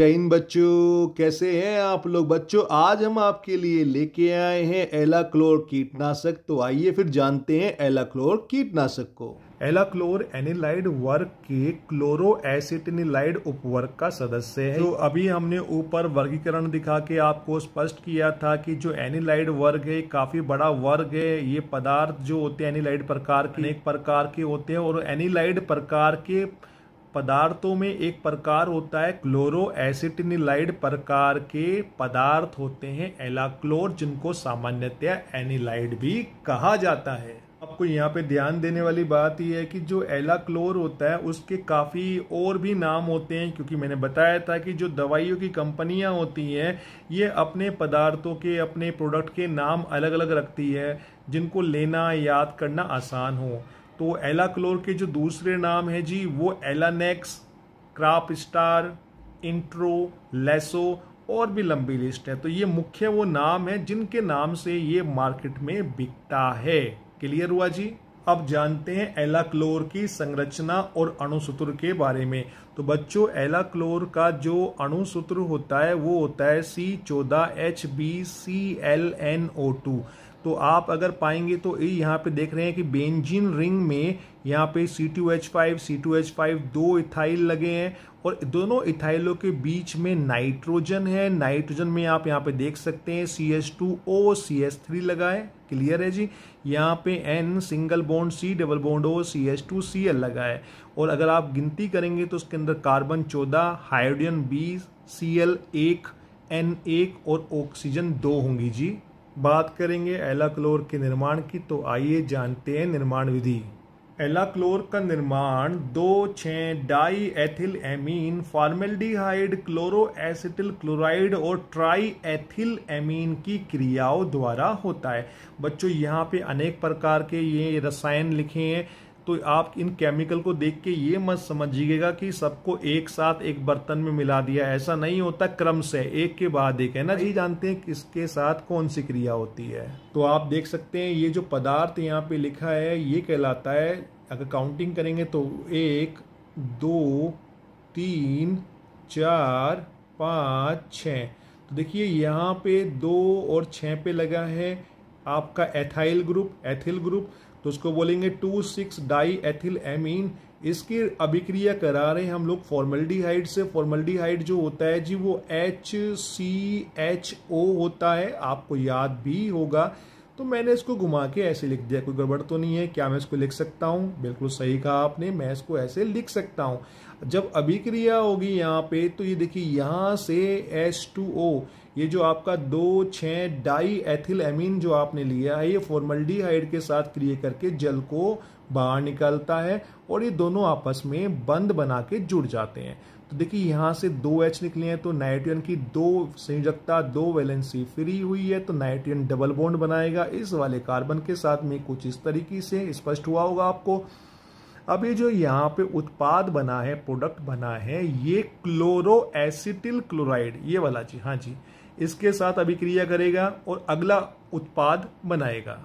जय हिंद बच्चों कैसे हैं आप लोग बच्चों आज हम आपके लिए लेके आए हैं एलाक्लोर कीटनाशक तो आइए फिर जानते हैं एलाक्लोर कीटनाशक को एलाक्लोर एनिलाइड वर्ग के क्लोरो एसिटनिलाइड उपवर्ग का सदस्य है जो अभी हमने ऊपर वर्गीकरण दिखा के आपको स्पष्ट किया था कि जो एनिलाइड वर्ग है काफी बड़ा वर्ग है ये पदार्थ जो होते हैं एनिलाइड प्रकार के अनेक प्रकार के होते हैं और एनिलाइड प्रकार के पदार्थों में एक प्रकार होता है क्लोरो एसिटिनिलाइड प्रकार के पदार्थ होते हैं एलाक्लोर जिनको सामान्यतया एनिलाइड भी कहा जाता है आपको यहाँ पे ध्यान देने वाली बात यह है कि जो एलाक्लोर होता है उसके काफ़ी और भी नाम होते हैं क्योंकि मैंने बताया था कि जो दवाइयों की कंपनियाँ होती हैं ये अपने पदार्थों के अपने प्रोडक्ट के नाम अलग अलग रखती है जिनको लेना याद करना आसान हो तो एलाक्लोर के जो दूसरे नाम है जी वो Alanex Crop Star Intro Lasso और भी लंबी लिस्ट है तो ये मुख्य वो नाम है जिनके नाम से ये मार्केट में बिकता है क्लियर हुआ जी अब जानते हैं एलाक्लोर की संरचना और अणुसूत्र के बारे में तो बच्चों एलाक्लोर का जो अणुसूत्र होता है वो होता है सी चौदह H B C L N O two तो आप अगर पाएंगे तो ये यहाँ पे देख रहे हैं कि बेंजीन रिंग में यहाँ पे C two H five C two H five दो इथाइल लगे हैं और दोनों इथाइलों के बीच में नाइट्रोजन है नाइट्रोजन में आप यहाँ पे देख सकते हैं C H two O C H three लगा है क्लियर है जी यहाँ पे N single bond C double bond O C H two C L लगा है और अगर आप गिनती करेंगे तो उसके अंदर कार्बन चौदह हाइड्रोजन बीस सी एल एक एन एक और ऑक्सीजन दो होंगी जी बात करेंगे एलाक्लोर के निर्माण की तो आइए जानते हैं निर्माण विधि एलाक्लोर का निर्माण दो छः di ethyl amine formaldehyde chloro acetyl chloride और ट्राई एथिल एमीन की क्रियाओं द्वारा होता है बच्चों यहाँ पे अनेक प्रकार के ये रसायन लिखे हैं तो आप इन केमिकल को देख के ये मत समझिएगा कि सबको एक साथ एक बर्तन में मिला दिया ऐसा नहीं होता क्रम से एक के बाद एक है ना जी जानते हैं किसके साथ कौन सी क्रिया होती है तो आप देख सकते हैं ये जो पदार्थ यहाँ पे लिखा है ये कहलाता है अगर काउंटिंग करेंगे तो एक दो तीन चार पाँच छ तो देखिए यहाँ पे दो और छ पे लगा है आपका एथाइल ग्रुप एथिल ग्रुप तो उसको बोलेंगे two six di ethyl amine इसकी अभिक्रिया करा रहे हैं हम लोग फॉर्मल्डिहाइड से फॉर्मल्डिहाइड जो होता है जी वो एच सी एच ओ होता है आपको याद भी होगा तो मैंने इसको घुमा के ऐसे लिख दिया कोई गड़बड़ तो नहीं है क्या मैं इसको लिख सकता हूँ बिल्कुल सही कहा आपने मैं इसको ऐसे लिख सकता हूँ जब अभिक्रिया होगी यहाँ पे तो ये देखिए यहाँ से एस टू ओ ये जो आपका दो छ डाई एथिल एमिन जो आपने लिया है ये फॉर्मल्डिहाइड के साथ क्रिए करके जल को बाहर निकलता है और ये दोनों आपस में बंद बना के जुड़ जाते हैं तो देखिए यहाँ से दो एच निकले हैं तो नाइट्रियन की दो संयोजकता दो वैलेंसी फ्री हुई है तो नाइट्रियन डबल बॉन्ड बनाएगा इस वाले कार्बन के साथ में कुछ इस तरीके से स्पष्ट हुआ होगा आपको अब ये जो यहाँ पे उत्पाद बना है प्रोडक्ट बना है ये क्लोरो एसिटिल क्लोराइड ये वाला जी हाँ जी इसके साथ अभिक्रिया करेगा और अगला उत्पाद बनाएगा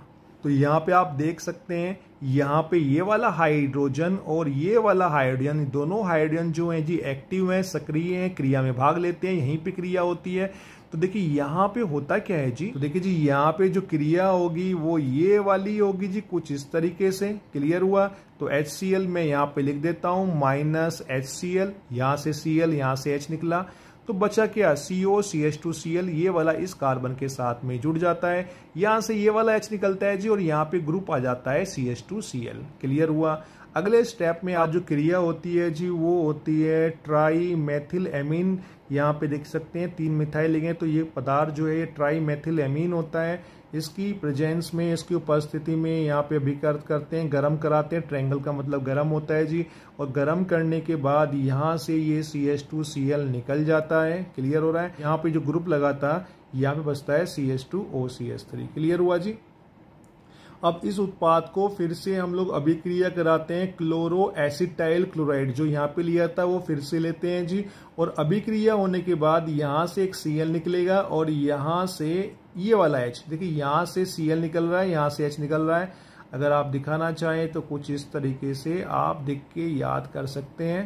तो यहाँ पे आप देख सकते हैं यहाँ पे ये वाला हाइड्रोजन और ये वाला हाइड्रोजन दोनों हाइड्रोजन जो हैं जी एक्टिव हैं सक्रिय हैं क्रिया में भाग लेते हैं यहीं पे क्रिया होती है तो देखिए यहाँ पे होता क्या है जी तो देखिए जी यहाँ पे जो क्रिया होगी वो ये वाली होगी जी कुछ इस तरीके से क्लियर हुआ तो एच सी एल मैं यहाँ पे लिख देता हूँ माइनस एच सी एल यहाँ से सी एल यहाँ से एच निकला तो बचा क्या C O C H two C L ये वाला इस कार्बन के साथ में जुड़ जाता है यहाँ से ये वाला एच निकलता है जी और यहाँ पे ग्रुप आ जाता है C H two C L clear हुआ अगले स्टेप में आज जो क्रिया होती है जी वो होती है ट्राई मैथिल एमिन यहाँ पे देख सकते हैं तीन मिथाइल लिखे तो ये पदार्थ जो है ये ट्राई मैथिल एमिन होता है इसकी प्रेजेंस में इसकी उपस्थिति में यहाँ पे अभिकर्त करते हैं गर्म कराते हैं ट्रैंगल का मतलब गर्म होता है जी और गर्म करने के बाद यहाँ से ये C S two C L निकल जाता है क्लियर हो रहा है यहाँ पे जो ग्रुप लगा था यहाँ पे बचता है C S two O C S three clear हुआ जी अब इस उत्पाद को फिर से हम लोग अभिक्रिया कराते हैं क्लोरो एसिटाइल क्लोराइड जो यहाँ पे लिया था वो फिर से लेते हैं जी और अभिक्रिया होने के बाद यहाँ से एक सी निकलेगा और यहाँ से ये वाला एच देखिए यहाँ से सी निकल रहा है यहाँ से एच निकल रहा है अगर आप दिखाना चाहें तो कुछ इस तरीके से आप दिख के याद कर सकते हैं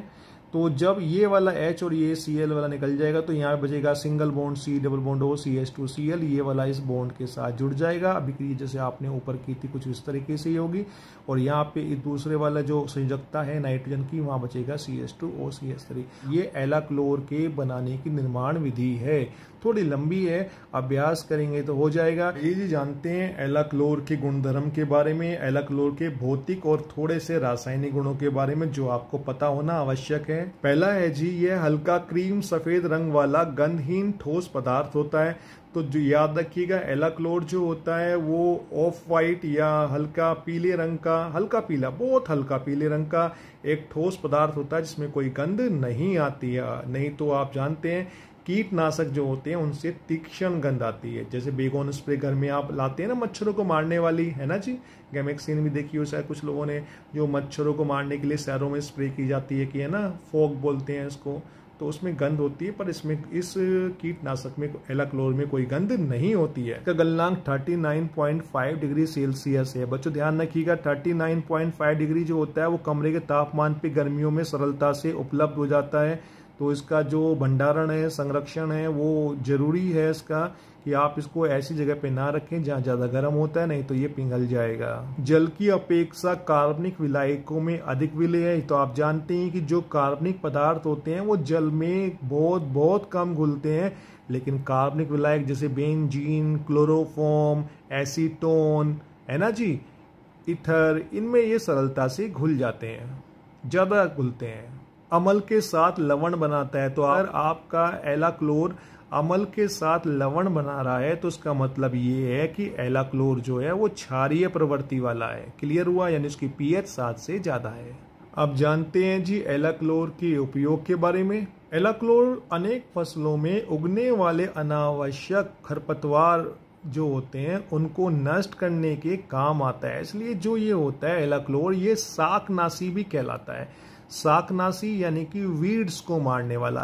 तो जब ये वाला एच और ये सी एल वाला निकल जाएगा तो यहाँ बचेगा single bond C double bond O C H two C L ये वाला इस बॉन्ड के साथ जुड़ जाएगा अभिक्रिया जैसे आपने ऊपर की थी कुछ इस तरीके से ही होगी और यहाँ पे इस दूसरे वाला जो संयोजकता है नाइट्रोजन की वहाँ बचेगा C S two O C S three ये एलाक्लोर के बनाने की निर्माण विधि है थोड़ी लंबी है अभ्यास करेंगे तो हो जाएगा ये जी जानते हैं एलाक्लोर के गुणधर्म के बारे में एलाक्लोर के भौतिक और थोड़े से रासायनिक गुणों के बारे में जो आपको पता होना आवश्यक है हैं पहला है जी ये हल्का क्रीम सफ़ेद रंग वाला गंधहीन ठोस पदार्थ होता है तो जो याद रखिएगा एलाक्लोर जो होता है वो ऑफ वाइट या हल्का पीले रंग का हल्का पीला बहुत हल्का पीले रंग का एक ठोस पदार्थ होता है जिसमें कोई गंध नहीं आती है नहीं तो आप जानते हैं कीटनाशक जो होते हैं उनसे तीक्ष्ण गंध आती है जैसे बेगोन स्प्रे घर में आप लाते हैं ना मच्छरों को मारने वाली है ना जी गैमेक्सिन भी देखी हो शायद कुछ लोगों ने जो मच्छरों को मारने के लिए शहरों में स्प्रे की जाती है कि है ना फोक बोलते हैं इसको तो उसमें गंध होती है पर इसमें इस कीटनाशक में एलाक्लोर में कोई गंध नहीं होती है इसका गलनांक 39.5 डिग्री सेल्सियस है बच्चों ध्यान रखिएगा 39.5 डिग्री जो होता है वो कमरे के तापमान पे गर्मियों में सरलता से उपलब्ध हो जाता है तो इसका जो भंडारण है संरक्षण है वो ज़रूरी है इसका कि आप इसको ऐसी जगह पे ना रखें जहाँ ज़्यादा गर्म होता है नहीं तो ये पिघल जाएगा जल की अपेक्षा कार्बनिक विलायकों में अधिक विलय है तो आप जानते हैं कि जो कार्बनिक पदार्थ होते हैं वो जल में बहुत बहुत कम घुलते हैं लेकिन कार्बनिक विलायक जैसे बेंजीन क्लोरोफॉम एसीटोन है ना जी इथर इनमें ये सरलता से घुल जाते हैं ज़्यादा घुलते हैं अमल के साथ लवण बनाता है तो अगर आपका एलाक्लोर अमल के साथ लवण बना रहा है तो उसका मतलब ये है कि एलाक्लोर जो है वो क्षारीय प्रवृत्ति वाला है क्लियर हुआ यानी उसकी पीएच सात से ज़्यादा है अब जानते हैं जी एलाक्लोर के उपयोग के बारे में एलाक्लोर अनेक फसलों में उगने वाले अनावश्यक खरपतवार जो होते हैं उनको नष्ट करने के काम आता है इसलिए जो ये होता है एलाक्लोर ये साकनासी भी कहलाता है साकनासी यानी कि वीड्स को मारने वाला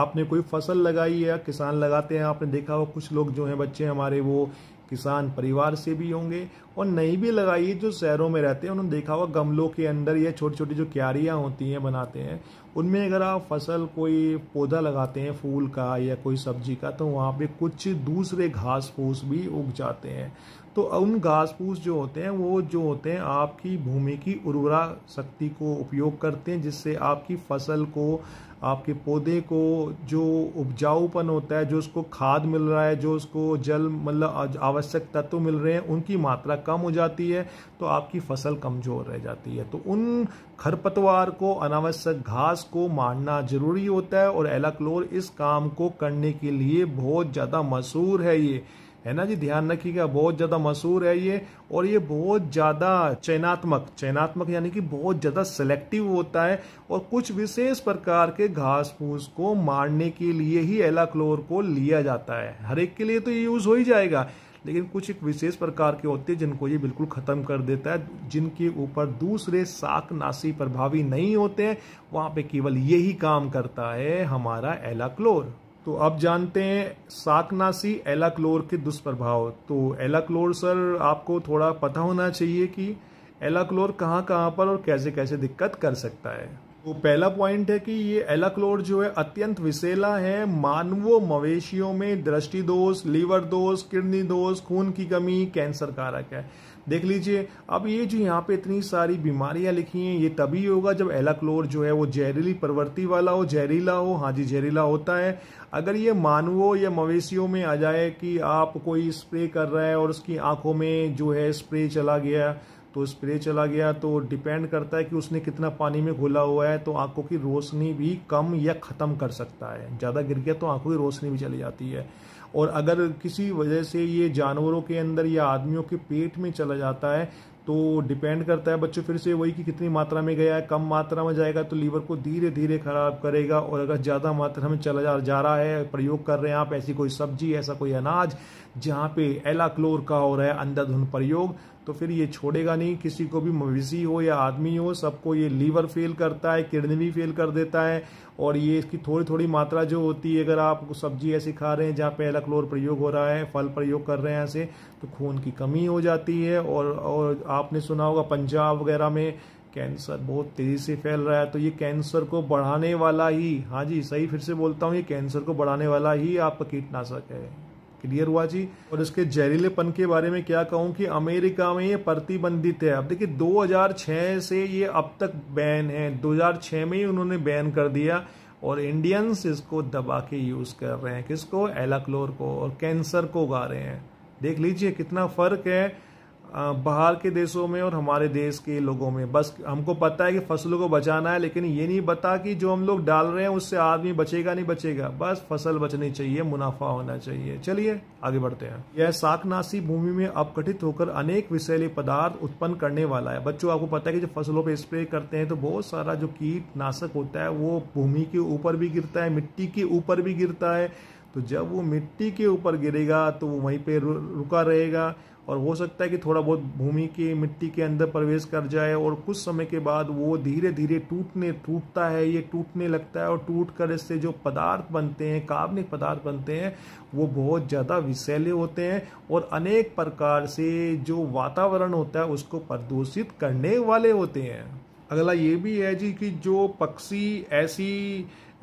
आपने कोई फसल लगाई है किसान लगाते हैं आपने देखा हो कुछ लोग जो हैं बच्चे हमारे वो किसान परिवार से भी होंगे और नहीं भी लगाई जो शहरों में रहते हैं उन्होंने देखा होगा गमलों के अंदर या छोटी छोटी जो क्यारियाँ होती हैं बनाते हैं उनमें अगर आप फसल कोई पौधा लगाते हैं फूल का या कोई सब्जी का तो वहाँ पे कुछ दूसरे घास फूस भी उग जाते हैं तो उन घास फूस जो होते हैं वो जो होते हैं आपकी भूमि की उर्वरा शक्ति को उपयोग करते हैं जिससे आपकी फसल को आपके पौधे को जो उपजाऊपन होता है जो उसको खाद मिल रहा है जो उसको जल मतलब आवश्यक तत्व मिल रहे हैं उनकी मात्रा कम हो जाती है तो आपकी फसल कमज़ोर रह जाती है तो उन खरपतवार को अनावश्यक घास को मारना जरूरी होता है और एलाक्लोर इस काम को करने के लिए बहुत ज़्यादा मशहूर है ये है ना जी ध्यान रखिएगा बहुत ज़्यादा मशहूर है ये और ये बहुत ज़्यादा चयनात्मक चयनात्मक यानी कि बहुत ज़्यादा सेलेक्टिव होता है और कुछ विशेष प्रकार के घास फूस को मारने के लिए ही एलाक्लोर को लिया जाता है हर एक के लिए तो ये यूज़ हो ही जाएगा लेकिन कुछ एक विशेष प्रकार के होते हैं जिनको ये बिल्कुल ख़त्म कर देता है जिनके ऊपर दूसरे साकनासी प्रभावी नहीं होते हैं वहाँ पे केवल यही काम करता है हमारा एलाक्लोर तो अब जानते हैं साकनासी एलाक्लोर के दुष्प्रभाव तो एलाक्लोर सर आपको थोड़ा पता होना चाहिए कि एलाक्लोर कहाँ कहाँ पर और कैसे कैसे दिक्कत कर सकता है तो पहला पॉइंट है कि ये एलाक्लोर जो है अत्यंत विशेला है मानवों मवेशियों में दृष्टि दोष लीवर दोष किडनी दोष खून की कमी कैंसर कारक है देख लीजिए अब ये जो यहाँ पे इतनी सारी बीमारियां लिखी हैं ये तभी होगा जब एलाक्लोर जो है वो जहरीली प्रवृत्ति वाला हो जहरीला हो हाँ जी जहरीला होता है अगर ये मानवों या मवेशियों में आ जाए कि आप कोई स्प्रे कर रहे हैं और उसकी आंखों में जो है स्प्रे चला गया तो स्प्रे चला गया तो डिपेंड करता है कि उसने कितना पानी में घोला हुआ है तो आंखों की रोशनी भी कम या ख़त्म कर सकता है ज़्यादा गिर गया तो आंखों की रोशनी भी चली जाती है और अगर किसी वजह से ये जानवरों के अंदर या आदमियों के पेट में चला जाता है तो डिपेंड करता है बच्चों फिर से वही कि कितनी मात्रा में गया है कम मात्रा में जाएगा तो लीवर को धीरे धीरे ख़राब करेगा और अगर ज़्यादा मात्रा में चला जा, जा रहा है प्रयोग कर रहे हैं आप ऐसी कोई सब्जी ऐसा कोई अनाज जहाँ पे एलाक्लोर का हो रहा है अंधाधुन प्रयोग तो फिर ये छोड़ेगा नहीं किसी को भी मवेशी हो या आदमी हो सबको ये लीवर फेल करता है किडनी भी फेल कर देता है और ये इसकी थोड़ी थोड़ी मात्रा जो होती है अगर आप सब्जी ऐसी खा रहे हैं जहाँ पे एलाक्लोर प्रयोग हो रहा है फल प्रयोग कर रहे हैं ऐसे तो खून की कमी हो जाती है और और आपने सुना होगा पंजाब वगैरह में कैंसर बहुत तेज़ी से फैल रहा है तो ये कैंसर को बढ़ाने वाला ही हाँ जी सही फिर से बोलता हूँ ये कैंसर को बढ़ाने वाला ही आपका कीटनाशक है क्लियर हुआ जी और इसके जहरीलेपन के बारे में क्या कहूँ कि अमेरिका में ये प्रतिबंधित है अब देखिए 2006 से ये अब तक बैन है 2006 में ही उन्होंने बैन कर दिया और इंडियंस इसको दबा के यूज़ कर रहे हैं किसको एलाक्लोर को और कैंसर को उगा रहे हैं देख लीजिए कितना फ़र्क है बाहर के देशों में और हमारे देश के लोगों में बस हमको पता है कि फसलों को बचाना है लेकिन ये नहीं पता कि जो हम लोग डाल रहे हैं उससे आदमी बचेगा नहीं बचेगा बस फसल बचनी चाहिए मुनाफा होना चाहिए चलिए आगे बढ़ते हैं यह शाकनाशी भूमि में अपघटित होकर अनेक विषैले पदार्थ उत्पन्न करने वाला है बच्चों आपको पता है कि जब फसलों पर स्प्रे करते हैं तो बहुत सारा जो कीटनाशक होता है वो भूमि के ऊपर भी गिरता है मिट्टी के ऊपर भी गिरता है तो जब वो मिट्टी के ऊपर गिरेगा तो वो वहीं पर रुका रहेगा और हो सकता है कि थोड़ा बहुत भूमि की मिट्टी के अंदर प्रवेश कर जाए और कुछ समय के बाद वो धीरे धीरे टूटने टूटता है ये टूटने लगता है और टूट कर इससे जो पदार्थ बनते हैं कार्बनिक पदार्थ बनते हैं वो बहुत ज़्यादा विषैले होते हैं और अनेक प्रकार से जो वातावरण होता है उसको प्रदूषित करने वाले होते हैं अगला ये भी है जी कि जो पक्षी ऐसी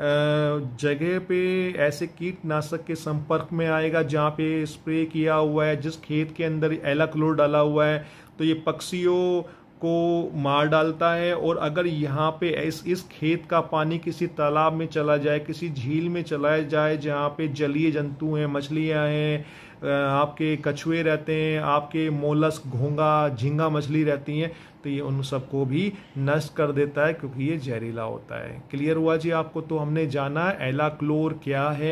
जगह पे ऐसे कीटनाशक के संपर्क में आएगा जहाँ पे स्प्रे किया हुआ है जिस खेत के अंदर एलाक्लोर डाला हुआ है तो ये पक्षियों को मार डालता है और अगर यहाँ पे इस इस खेत का पानी किसी तालाब में चला जाए किसी झील में चलाया जाए जहाँ पे जलीय जंतु हैं मछलियाँ हैं आपके कछुए रहते हैं आपके मोलस्क घोंगा झींगा मछली रहती हैं तो ये उन सबको भी नष्ट कर देता है क्योंकि ये जहरीला होता है क्लियर हुआ जी आपको तो हमने जाना एलाक्लोर क्या है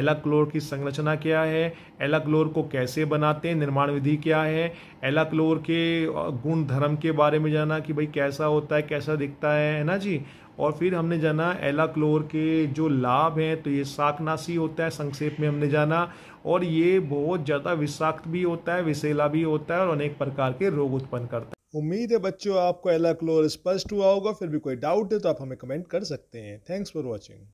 एलाक्लोर की संरचना क्या है एलाक्लोर को कैसे बनाते हैं निर्माण विधि क्या है एलाक्लोर के गुण धर्म के बारे में जाना कि भाई कैसा होता है कैसा दिखता है है ना जी और फिर हमने जाना एलाक्लोर के जो लाभ हैं तो ये साकनासी होता है संक्षेप में हमने जाना और ये बहुत ज़्यादा विषाक्त भी होता है विषेला भी होता है और अनेक प्रकार के रोग उत्पन्न करता है उम्मीद है बच्चों आपको एला क्लोर स्पष्ट हुआ होगा फिर भी कोई डाउट है तो आप हमें कमेंट कर सकते हैं थैंक्स फॉर वॉचिंग